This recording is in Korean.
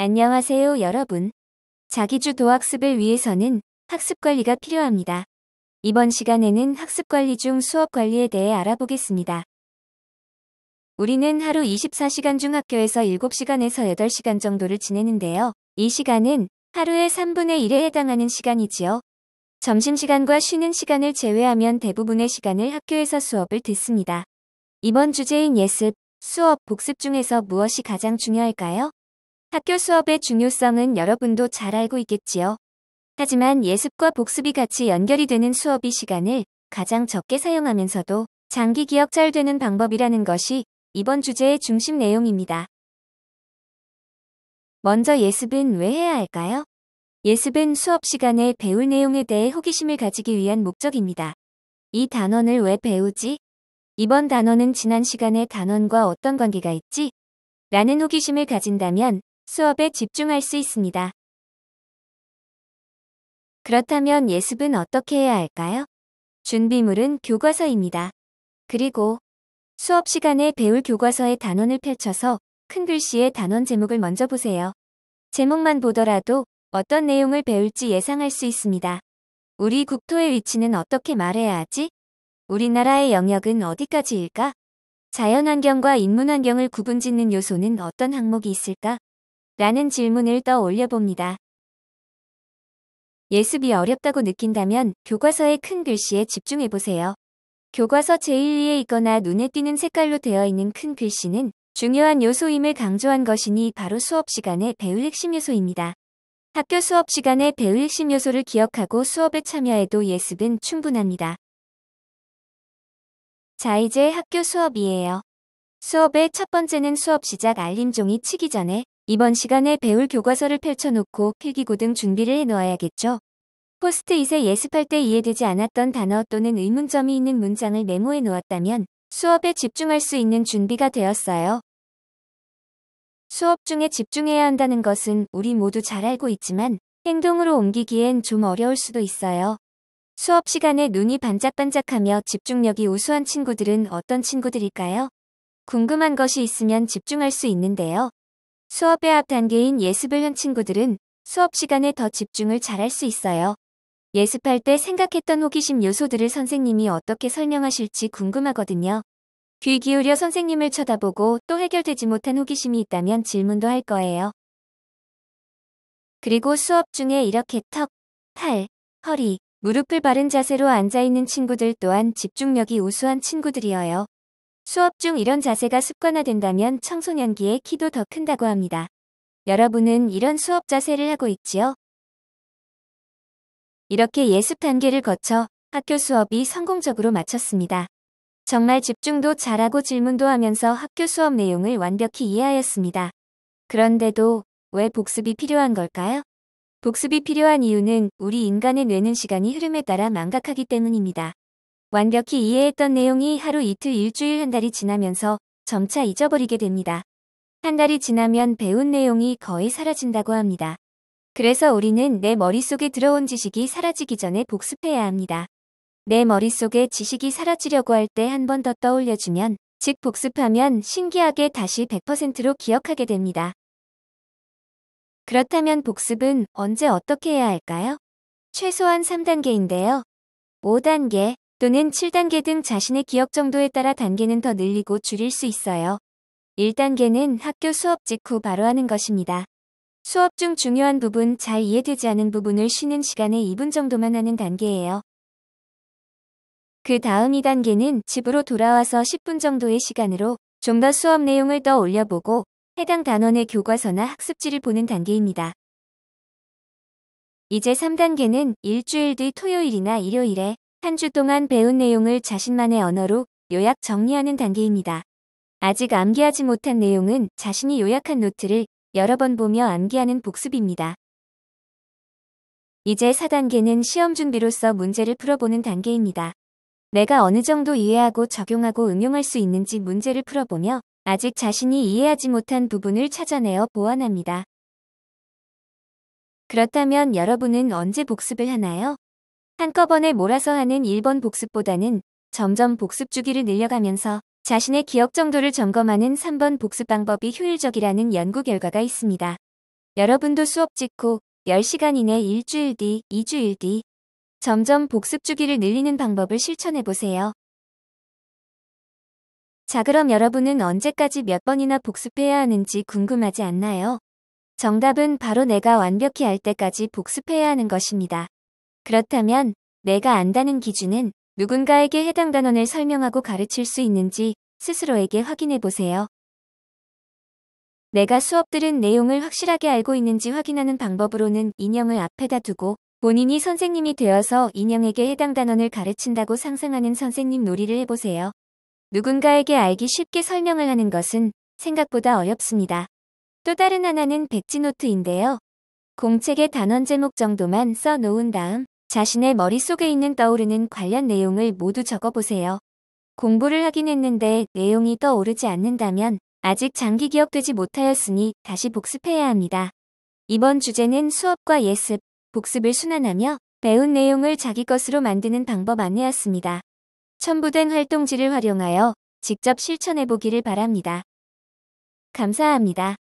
안녕하세요 여러분. 자기주 도학습을 위해서는 학습관리가 필요합니다. 이번 시간에는 학습관리 중 수업관리에 대해 알아보겠습니다. 우리는 하루 24시간 중 학교에서 7시간에서 8시간 정도를 지내는데요. 이 시간은 하루의 3분의 1에 해당하는 시간이지요. 점심시간과 쉬는 시간을 제외하면 대부분의 시간을 학교에서 수업을 듣습니다. 이번 주제인 예습, 수업, 복습 중에서 무엇이 가장 중요할까요? 학교 수업의 중요성은 여러분도 잘 알고 있겠지요. 하지만 예습과 복습이 같이 연결이 되는 수업이 시간을 가장 적게 사용하면서도 장기 기억 잘 되는 방법이라는 것이 이번 주제의 중심 내용입니다. 먼저 예습은 왜 해야 할까요? 예습은 수업 시간에 배울 내용에 대해 호기심을 가지기 위한 목적입니다. 이 단원을 왜 배우지? 이번 단원은 지난 시간의 단원과 어떤 관계가 있지? 라는 호기심을 가진다면 수업에 집중할 수 있습니다. 그렇다면 예습은 어떻게 해야 할까요? 준비물은 교과서입니다. 그리고 수업 시간에 배울 교과서의 단원을 펼쳐서 큰 글씨의 단원 제목을 먼저 보세요. 제목만 보더라도 어떤 내용을 배울지 예상할 수 있습니다. 우리 국토의 위치는 어떻게 말해야 하지? 우리나라의 영역은 어디까지일까? 자연환경과 인문환경을 구분짓는 요소는 어떤 항목이 있을까? 라는 질문을 떠올려 봅니다. 예습이 어렵다고 느낀다면 교과서의 큰 글씨에 집중해 보세요. 교과서 제1위에 있거나 눈에 띄는 색깔로 되어 있는 큰 글씨는 중요한 요소임을 강조한 것이니 바로 수업 시간에 배울 핵심 요소입니다. 학교 수업 시간에 배울 핵심 요소를 기억하고 수업에 참여해도 예습은 충분합니다. 자 이제 학교 수업이에요. 수업의 첫 번째는 수업 시작 알림종이 치기 전에 이번 시간에 배울 교과서를 펼쳐놓고 필기구등 준비를 해놓아야겠죠. 포스트잇에 예습할 때 이해되지 않았던 단어 또는 의문점이 있는 문장을 메모해 놓았다면 수업에 집중할 수 있는 준비가 되었어요. 수업 중에 집중해야 한다는 것은 우리 모두 잘 알고 있지만 행동으로 옮기기엔 좀 어려울 수도 있어요. 수업 시간에 눈이 반짝반짝하며 집중력이 우수한 친구들은 어떤 친구들일까요? 궁금한 것이 있으면 집중할 수 있는데요. 수업의 앞 단계인 예습을 한 친구들은 수업 시간에 더 집중을 잘할 수 있어요. 예습할 때 생각했던 호기심 요소들을 선생님이 어떻게 설명하실지 궁금하거든요. 귀 기울여 선생님을 쳐다보고 또 해결되지 못한 호기심이 있다면 질문도 할 거예요. 그리고 수업 중에 이렇게 턱, 팔, 허리, 무릎을 바른 자세로 앉아있는 친구들 또한 집중력이 우수한 친구들이어요. 수업 중 이런 자세가 습관화된다면 청소년기에 키도 더 큰다고 합니다. 여러분은 이런 수업 자세를 하고 있지요? 이렇게 예습 단계를 거쳐 학교 수업이 성공적으로 마쳤습니다. 정말 집중도 잘하고 질문도 하면서 학교 수업 내용을 완벽히 이해하였습니다. 그런데도 왜 복습이 필요한 걸까요? 복습이 필요한 이유는 우리 인간의 뇌는 시간이 흐름에 따라 망각하기 때문입니다. 완벽히 이해했던 내용이 하루 이틀 일주일 한 달이 지나면서 점차 잊어버리게 됩니다. 한 달이 지나면 배운 내용이 거의 사라진다고 합니다. 그래서 우리는 내 머릿속에 들어온 지식이 사라지기 전에 복습해야 합니다. 내 머릿속에 지식이 사라지려고 할 때 한 번 더 떠올려주면 즉 복습하면 신기하게 다시 100%로 기억하게 됩니다. 그렇다면 복습은 언제 어떻게 해야 할까요? 최소한 3단계인데요. 5단계, 또는 7단계 등 자신의 기억 정도에 따라 단계는 더 늘리고 줄일 수 있어요. 1단계는 학교 수업 직후 바로 하는 것입니다. 수업 중 중요한 부분, 잘 이해되지 않은 부분을 쉬는 시간에 2분 정도만 하는 단계예요. 그 다음 2단계는 집으로 돌아와서 10분 정도의 시간으로 좀 더 수업 내용을 떠 올려보고 해당 단원의 교과서나 학습지를 보는 단계입니다. 이제 3단계는 일주일 뒤 토요일이나 일요일에 한주 동안 배운 내용을 자신만의 언어로 요약 정리하는 단계입니다. 아직 암기하지 못한 내용은 자신이 요약한 노트를 여러 번 보며 암기하는 복습입니다. 이제 4단계는 시험 준비로서 문제를 풀어보는 단계입니다. 내가 어느 정도 이해하고 적용하고 응용할 수 있는지 문제를 풀어보며 아직 자신이 이해하지 못한 부분을 찾아내어 보완합니다. 그렇다면 여러분은 언제 복습을 하나요? 한꺼번에 몰아서 하는 1번 복습보다는 점점 복습 주기를 늘려가면서 자신의 기억 정도를 점검하는 3번 복습 방법이 효율적이라는 연구 결과가 있습니다. 여러분도 수업 직후 10시간 이내 일주일 뒤, 2주일 뒤 점점 복습 주기를 늘리는 방법을 실천해보세요. 자 그럼 여러분은 언제까지 몇 번이나 복습해야 하는지 궁금하지 않나요? 정답은 바로 내가 완벽히 알 때까지 복습해야 하는 것입니다. 그렇다면 내가 안다는 기준은 누군가에게 해당 단원을 설명하고 가르칠 수 있는지 스스로에게 확인해 보세요. 내가 수업 들은 내용을 확실하게 알고 있는지 확인하는 방법으로는 인형을 앞에다 두고 본인이 선생님이 되어서 인형에게 해당 단원을 가르친다고 상상하는 선생님 놀이를 해보세요. 누군가에게 알기 쉽게 설명을 하는 것은 생각보다 어렵습니다. 또 다른 하나는 백지노트인데요. 공책의 단원 제목 정도만 써놓은 다음 자신의 머릿속에 있는 떠오르는 관련 내용을 모두 적어보세요. 공부를 하긴 했는데 내용이 떠오르지 않는다면 아직 장기 기억되지 못하였으니 다시 복습해야 합니다. 이번 주제는 수업과 예습, 복습을 순환하며 배운 내용을 자기 것으로 만드는 방법 안내였습니다. 첨부된 활동지를 활용하여 직접 실천해보기를 바랍니다. 감사합니다.